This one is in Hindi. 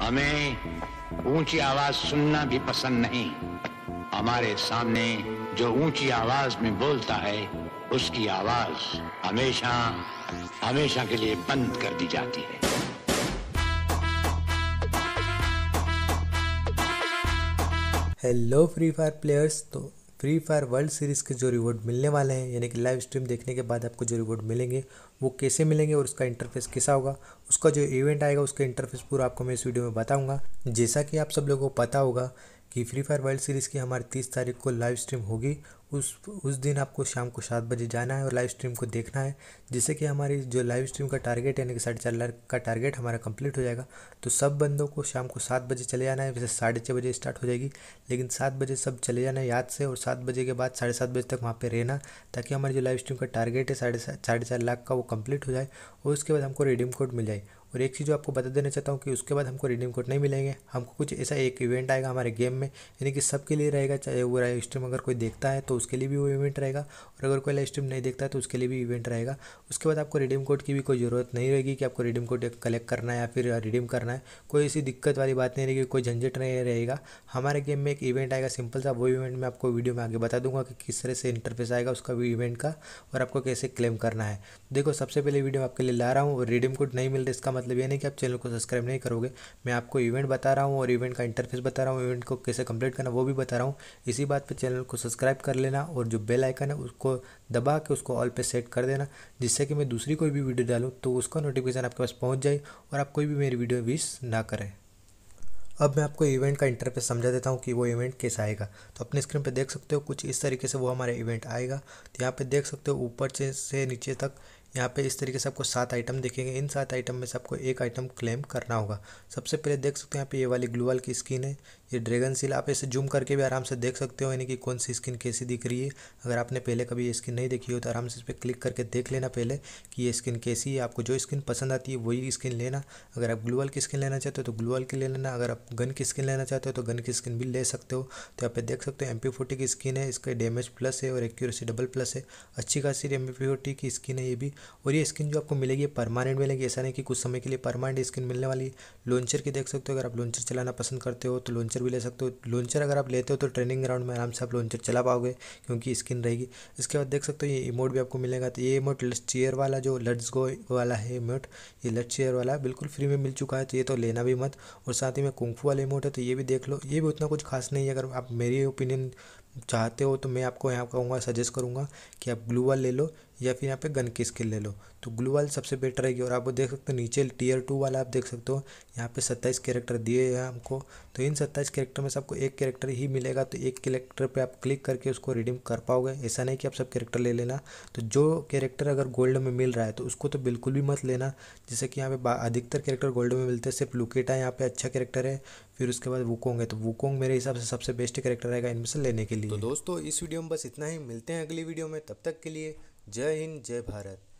हमें ऊंची आवाज सुनना भी पसंद नहीं हमारे सामने जो ऊंची आवाज में बोलता है उसकी आवाज हमेशा हमेशा के लिए बंद कर दी जाती है हेलो फ्री फायर प्लेयर्स तो फ्री फायर वर्ल्ड सीरीज़ के जो रिवॉर्ड मिलने वाले हैं यानी कि लाइव स्ट्रीम देखने के बाद आपको जो रिवॉर्ड मिलेंगे वो कैसे मिलेंगे और उसका इंटरफेस कैसा होगा उसका जो इवेंट आएगा उसका इंटरफेस पूरा आपको मैं इस वीडियो में बताऊंगा जैसा कि आप सब लोगों को पता होगा कि फ्री फायर वर्ल्ड सीरीज़ की हमारी तीस तारीख को लाइव स्ट्रीम होगी उस उस दिन आपको शाम को सात बजे जाना है और लाइव स्ट्रीम को देखना है जिससे कि हमारी जो लाइव स्ट्रीम का टारगेट यानी कि साढ़े चार लाख का टारगेट हमारा कंप्लीट हो जाएगा तो सब बंदों को शाम को सात बजे चले जाना है वैसे साढ़े छः बजे स्टार्ट हो जाएगी लेकिन सात बजे सब चले जाना है याद से और सात बजे के बाद साढ़े सात बजे तक वहाँ पर रहना ताकि हमारी जो लाइव स्ट्रीम का टारगेट है साढ़े साढ़े चार लाख का वो कम्प्लीट हो जाए और उसके बाद हमको रिडीम कोड मिल जाए और एक चीज़ जो आपको बता देना चाहता हूँ कि उसके बाद हमको रिडीम कोड नहीं मिलेंगे हमको कुछ ऐसा एक इवेंट आएगा हमारे गेम में यानी कि सबके लिए रहेगा चाहे वो लाइव स्ट्रीम अगर कोई देखता है तो उसके लिए भी वो इवेंट रहेगा और अगर कोई लाइव स्ट्रीम नहीं देखता है तो उसके लिए भी इवेंट रहेगा उसके बाद आपको रिडीम कोड की भी कोई ज़रूरत नहीं रहेगी कि आपको रिडीम कोड कलेक्ट करना है या फिर रिडीम करना है कोई ऐसी दिक्कत वाली बात नहीं रहेगी कोई झंझट नहीं रहेगा हमारे गेम में एक इवेंट आएगा सिंपल सा वो इवेंट मैं आपको वीडियो में आगे बता दूंगा कि किस तरह से इंटरफेस आएगा उसका भी इवेंट का और आपको कैसे क्लेम करना है देखो सबसे पहले वीडियो आपके लिए ला रहा हूँ और रिडीम कोड नहीं मिल रहा इसका मतलब मतलब ये नहीं कि आप चैनल को सब्सक्राइब नहीं करोगे मैं आपको इवेंट बता रहा हूँ और इवेंट का इंटरफेस बता रहा हूँ इवेंट को कैसे कंप्लीट करना वो भी बता रहा हूँ इसी बात पर चैनल को सब्सक्राइब कर लेना और जो बेल आइकन है उसको दबा के उसको ऑल पे सेट कर देना जिससे कि मैं दूसरी कोई भी वीडियो डालूँ तो उसका नोटिफिकेशन आपके पास पहुँच जाए और आप कोई भी मेरी वीडियो मिस ना करें अब मैं आपको इवेंट का इंटरफेस समझा देता हूँ कि वो इवेंट कैसे आएगा तो अपने स्क्रीन पर देख सकते हो कुछ इस तरीके से वो हमारा इवेंट आएगा तो यहाँ पे देख सकते हो ऊपर से, से नीचे तक यहाँ पे इस तरीके से आपको सात आइटम देखेंगे इन सात आइटम में से आपको एक आइटम क्लेम करना होगा सबसे पहले देख सकते हैं यहाँ पे ये वाली ग्लूवाल की स्किन है ये ड्रैगन सील आप इसे जूम करके भी आराम से देख सकते हो यानी कि कौन सी स्किन कैसी दिख रही है अगर आपने पहले कभी ये स्किन नहीं देखी हो तो आराम से इस पर क्लिक करके देख लेना पहले कि ये स्किन कैसी है आपको जो स्किन पसंद आती है वही स्किन लेना अगर आप ग्लूवल की स्किन लेना चाहते हो तो ग्लूवल की ले लेना अगर आप गन की स्किन लेना चाहते हो तो गन की स्किन भी ले सकते हो तो यहाँ पे देख सकते हो एम पी की स्किन है इसका डैमेज प्लस है और एक्यूरेसी डबल प्लस है अच्छी खासी एम पी की स्किन है ये भी और ये स्किन जो आपको मिलेगी परमानेंट मिलेगी ऐसा नहीं कि कुछ समय के लिए परमानेंट स्किन मिलने वाली लॉन्चर की देख सकते हो अगर आप लॉन्चर चलाना पसंद करते हो तो लॉन्चर भी ले सकते हो लॉन्चर अगर आप लेते हो तो ट्रेनिंग ग्राउंड में आराम से आप लॉन्चर चला पाओगे क्योंकि स्किन रहेगी इसके बाद देख सकते हो ये इमोट भी आपको मिलेगा तो ये इमोट चेयर वाला जो लट्स गो वाला है इमोट ये लट्स चेयर वाला बिल्कुल फ्री में मिल चुका है तो ये तो लेना भी मत और साथ ही में कुंफू वाला इमोट है तो ये भी देख लो ये भी उतना कुछ खास नहीं है अगर आप मेरी ओपिनियन चाहते हो तो मैं आपको यहाँ कहूँगा सजेस्ट करूँगा कि आप ग्लू वाल ले लो या फिर यहाँ पे गन की स्किल ले लो तो ग्लू वाल सबसे बेटर रहेगी और आप वो देख सकते हो नीचे टीयर टू वाला आप देख सकते हो यहाँ पे सत्ताईस कैरेक्टर दिए हैं हमको तो इन सत्ताईस कैरेक्टर में से आपको एक कैरेक्टर ही मिलेगा तो एक कैरेक्टर पर आप क्लिक करके उसको रिडीम कर पाओगे ऐसा नहीं कि आप सब कैरेक्टर ले लेना तो जो कैरेक्टर अगर गोल्ड में मिल रहा है तो उसको तो बिल्कुल भी मत लेना जैसे कि यहाँ पे अधिकतर कैरेक्टर गोल्ड में मिलते हैं सिर्फ लुकेटा यहाँ पे अच्छा कैरेक्टर है फिर उसके बाद वुकोंग है तो वुकोंग मेरे हिसाब से सबसे बेस्ट करेक्टर रहेगा इनमें लेने के तो लिए तो दोस्तों इस वीडियो में बस इतना ही मिलते हैं अगली वीडियो में तब तक के लिए जय हिंद जय भारत